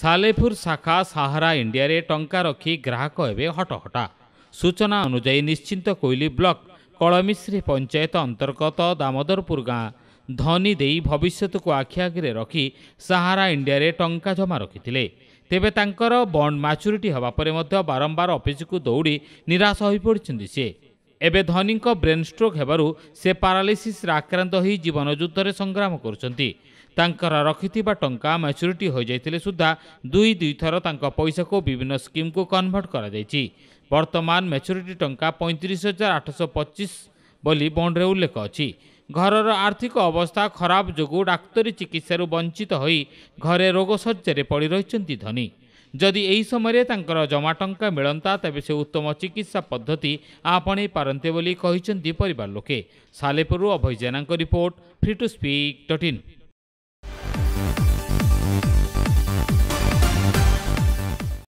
ସାଲେପୁର ଶାଖା ସାହାରା ଇଣ୍ଡିଆରେ ଟଙ୍କା ରଖି ଗ୍ରାହକ ଏବେ ହଟହଟା ସୂଚନା ଅନୁଯାୟୀ ନିଶ୍ଚିନ୍ତ କୋଇଲି ବ୍ଲକ କଳମିଶ୍ରୀ ପଞ୍ଚାୟତ ଅନ୍ତର୍ଗତ ଦାମୋଦରପୁର ଗାଁ ଧନୀ ଦେଇ ଭବିଷ୍ୟତକୁ ଆଖି ଆଗରେ ରଖି ସାହାରା ଇଣ୍ଡିଆରେ ଟଙ୍କା ଜମା ରଖିଥିଲେ ତେବେ ତାଙ୍କର ବଣ୍ଡ ମାଚ୍ୟୁରିଟି ହେବା ପରେ ମଧ୍ୟ ବାରମ୍ବାର ଅଫିସକୁ ଦୌଡ଼ି ନିରାଶ ହୋଇପଡ଼ିଛନ୍ତି ସେ एबे धनी ब्रेनस्ट्रोकिस्रे होई जीवन जुद्धले संग्राम र हो म्याचुरी सुद्धा दुई दुई पैसा को विभिन्न को कन्वर्ट करा टा वर्तमान हजार टंका 35825 बोली रे उल्लेख अछि घरर आर्थिक अवस्था खराब जो डाक्तरी चिकित्सहरू वञ्चित हु घर रोग पड़ी परिरह धनी ଯଦି ଏହି ସମୟରେ ତାଙ୍କର ଜମା ଟଙ୍କା ମିଳନ୍ତା ତେବେ ସେ ଉତ୍ତମ ଚିକିତ୍ସା ପଦ୍ଧତି ଆପଣେଇ ପାରନ୍ତେ ବୋଲି କହିଛନ୍ତି ପରିବାର ଲୋକେ ସାଲେପୁରରୁ ଅଭୟ ଜେନାଙ୍କ report free to speak dot in